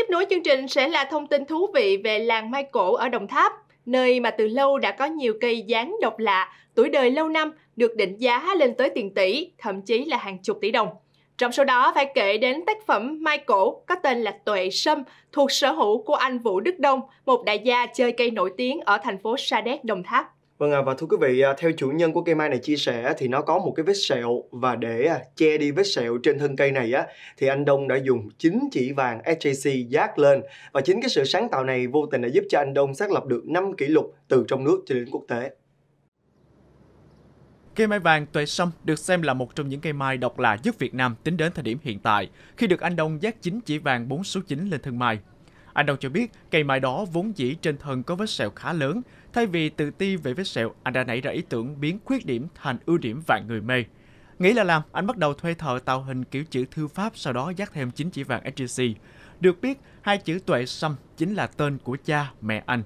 Tiếp nối chương trình sẽ là thông tin thú vị về làng Mai Cổ ở Đồng Tháp, nơi mà từ lâu đã có nhiều cây dáng độc lạ, tuổi đời lâu năm được định giá lên tới tiền tỷ, thậm chí là hàng chục tỷ đồng. Trong số đó phải kể đến tác phẩm Mai Cổ có tên là Tuệ Sâm thuộc sở hữu của anh Vũ Đức Đông, một đại gia chơi cây nổi tiếng ở thành phố Sa Đéc, Đồng Tháp. Vâng à, và thưa quý vị, à, theo chủ nhân của cây mai này chia sẻ thì nó có một cái vết sẹo và để à, che đi vết sẹo trên thân cây này á thì anh Đông đã dùng chín chỉ vàng SJC giác lên và chính cái sự sáng tạo này vô tình đã giúp cho anh Đông xác lập được 5 kỷ lục từ trong nước cho đến quốc tế. Cây mai vàng tuệ sâm được xem là một trong những cây mai độc lạ nhất Việt Nam tính đến thời điểm hiện tại khi được anh Đông giác chính chỉ vàng 4 số 9 lên thân mai. Anh Đông cho biết cây mai đó vốn dĩ trên thân có vết sẹo khá lớn. Thay vì tự ti về vết sẹo, anh đã nảy ra ý tưởng biến khuyết điểm thành ưu điểm vạn người mê. Nghĩ là làm, anh bắt đầu thuê thợ tạo hình kiểu chữ thư pháp, sau đó dắt thêm chính chỉ vàng SGC. Được biết, hai chữ tuệ sâm chính là tên của cha, mẹ anh.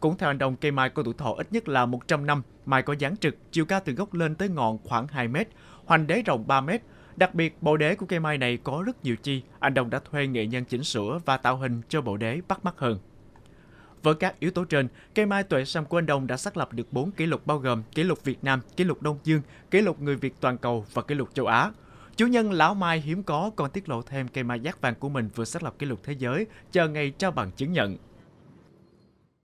Cũng theo anh Đông, cây mai có tuổi thọ ít nhất là 100 năm. Mai có dáng trực, chiều cao từ gốc lên tới ngọn khoảng 2 mét, hoành đế rộng 3 mét. Đặc biệt, bộ đế của cây mai này có rất nhiều chi, anh Đồng đã thuê nghệ nhân chỉnh sửa và tạo hình cho bộ đế bắt mắt hơn. Với các yếu tố trên, cây mai tuệ sam của anh Đồng đã xác lập được 4 kỷ lục bao gồm kỷ lục Việt Nam, kỷ lục Đông Dương, kỷ lục người Việt toàn cầu và kỷ lục châu Á. Chủ nhân Lão Mai hiếm có còn tiết lộ thêm cây mai giác vàng của mình vừa xác lập kỷ lục thế giới, chờ ngày trao bằng chứng nhận.